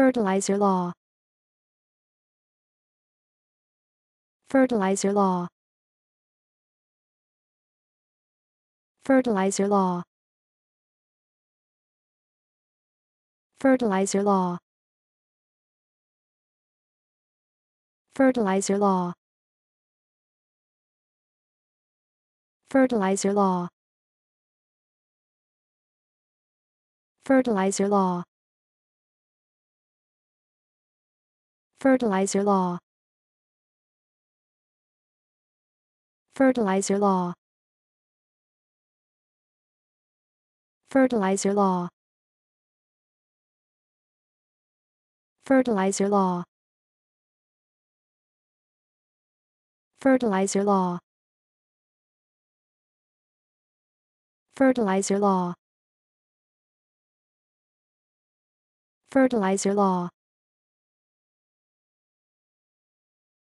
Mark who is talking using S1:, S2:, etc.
S1: Fertilizer law. Fertilizer law. Fertilizer law. Fertilizer law. Fertilizer law. Fertilizer law. Fertilizer law. Fertilizer law. Fertilizer law. Fertilizer law. Fertilizer law. Fertilizer law. Fertilizer law. Fertilizer law.